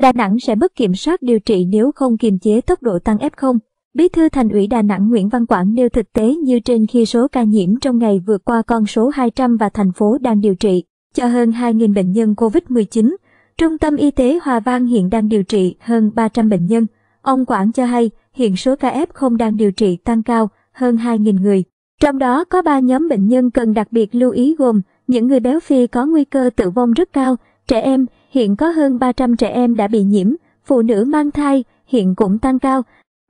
Đà Nẵng sẽ mất kiểm soát điều trị nếu không kiềm chế tốc độ tăng F0. Bí thư Thành ủy Đà Nẵng Nguyễn Văn Quảng nêu thực tế như trên khi số ca nhiễm trong ngày vượt qua con số 200 và thành phố đang điều trị cho hơn 2.000 bệnh nhân COVID-19. Trung tâm Y tế Hòa Vang hiện đang điều trị hơn 300 bệnh nhân. Ông Quảng cho hay hiện số ca F0 đang điều trị tăng cao hơn 2.000 người. Trong đó có 3 nhóm bệnh nhân cần đặc biệt lưu ý gồm những người béo phì có nguy cơ tử vong rất cao, trẻ em, hiện có hơn 300 trẻ em đã bị nhiễm, phụ nữ mang thai hiện cũng tăng cao,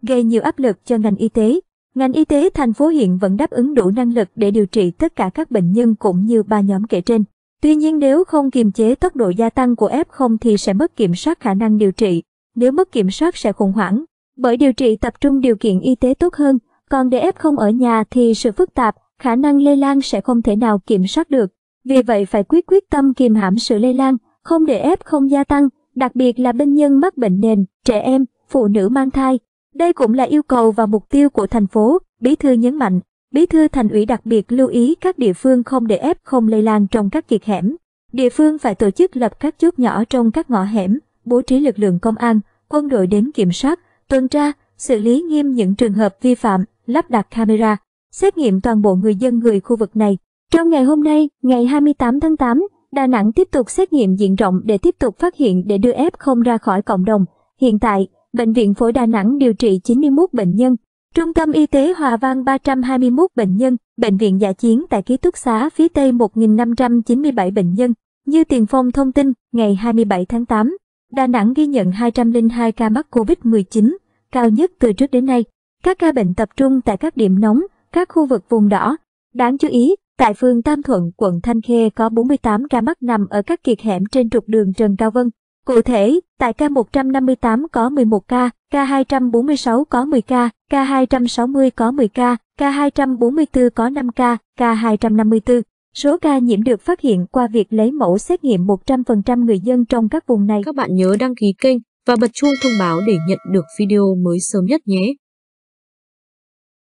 gây nhiều áp lực cho ngành y tế. Ngành y tế thành phố hiện vẫn đáp ứng đủ năng lực để điều trị tất cả các bệnh nhân cũng như ba nhóm kể trên. Tuy nhiên nếu không kiềm chế tốc độ gia tăng của F0 thì sẽ mất kiểm soát khả năng điều trị. Nếu mất kiểm soát sẽ khủng hoảng, bởi điều trị tập trung điều kiện y tế tốt hơn, còn để F0 ở nhà thì sự phức tạp, khả năng lây lan sẽ không thể nào kiểm soát được. Vì vậy phải quyết quyết tâm kiềm hãm sự lây lan, không để ép không gia tăng, đặc biệt là bệnh nhân mắc bệnh nền, trẻ em, phụ nữ mang thai. Đây cũng là yêu cầu và mục tiêu của thành phố, Bí thư nhấn mạnh. Bí thư thành ủy đặc biệt lưu ý các địa phương không để ép không lây lan trong các kiệt hẻm. Địa phương phải tổ chức lập các chốt nhỏ trong các ngõ hẻm, bố trí lực lượng công an, quân đội đến kiểm soát, tuần tra, xử lý nghiêm những trường hợp vi phạm, lắp đặt camera, xét nghiệm toàn bộ người dân người khu vực này. Trong ngày hôm nay, ngày 28 tháng 8, Đà Nẵng tiếp tục xét nghiệm diện rộng để tiếp tục phát hiện để đưa F0 ra khỏi cộng đồng. Hiện tại, Bệnh viện Phổi Đà Nẵng điều trị 91 bệnh nhân, Trung tâm Y tế Hòa Vang 321 bệnh nhân, Bệnh viện Dạ Chiến tại ký túc xá phía Tây 1.597 bệnh nhân. Như Tiền Phong thông tin, ngày 27 tháng 8, Đà Nẵng ghi nhận 202 ca mắc COVID-19, cao nhất từ trước đến nay. Các ca bệnh tập trung tại các điểm nóng, các khu vực vùng đỏ. Đáng chú ý, Tại phường Tam Thuận, quận Thanh Khê có 48 ca mắc nằm ở các kiệt hẻm trên trục đường Trần Cao Vân. Cụ thể, tại ca 158 có 11 ca, ca 246 có 10 ca, ca 260 có 10 ca, ca 244 có 5 ca, ca 254. Số ca nhiễm được phát hiện qua việc lấy mẫu xét nghiệm 100% người dân trong các vùng này. Các bạn nhớ đăng ký kênh và bật chuông thông báo để nhận được video mới sớm nhất nhé.